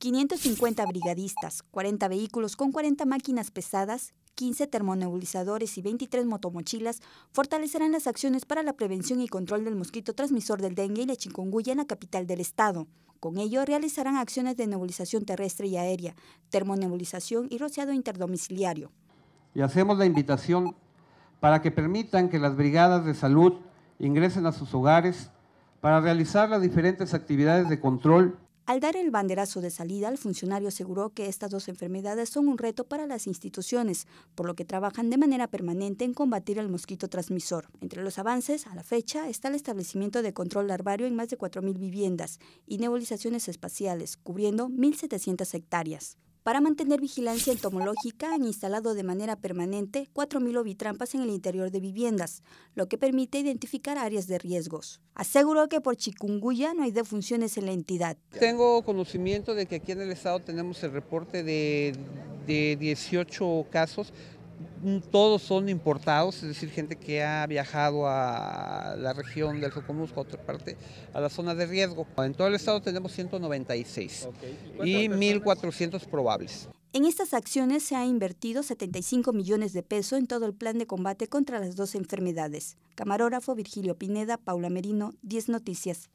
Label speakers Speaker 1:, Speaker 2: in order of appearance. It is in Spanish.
Speaker 1: 550 brigadistas, 40 vehículos con 40 máquinas pesadas, 15 termonebulizadores y 23 motomochilas fortalecerán las acciones para la prevención y control del mosquito transmisor del dengue y la chikungunya en la capital del estado. Con ello, realizarán acciones de nebulización terrestre y aérea, termonebulización y rociado interdomiciliario.
Speaker 2: Y hacemos la invitación para que permitan que las brigadas de salud ingresen a sus hogares para realizar las diferentes actividades de control
Speaker 1: al dar el banderazo de salida, el funcionario aseguró que estas dos enfermedades son un reto para las instituciones, por lo que trabajan de manera permanente en combatir el mosquito transmisor. Entre los avances, a la fecha, está el establecimiento de control larvario en más de 4.000 viviendas y nebulizaciones espaciales, cubriendo 1.700 hectáreas para mantener vigilancia entomológica han instalado de manera permanente 4.000 ovitrampas en el interior de viviendas, lo que permite identificar áreas de riesgos. Aseguró que por chikunguya no hay defunciones en la entidad. Tengo
Speaker 2: conocimiento de que aquí en el estado tenemos el reporte de, de 18 casos Mm, todos son importados, es decir, gente que ha viajado a la región del Jocomusco, a otra parte, a la zona de riesgo. En todo el estado tenemos 196 y, y 1.400 probables.
Speaker 1: En estas acciones se ha invertido 75 millones de pesos en todo el plan de combate contra las dos enfermedades. Camarógrafo Virgilio Pineda, Paula Merino, 10 Noticias.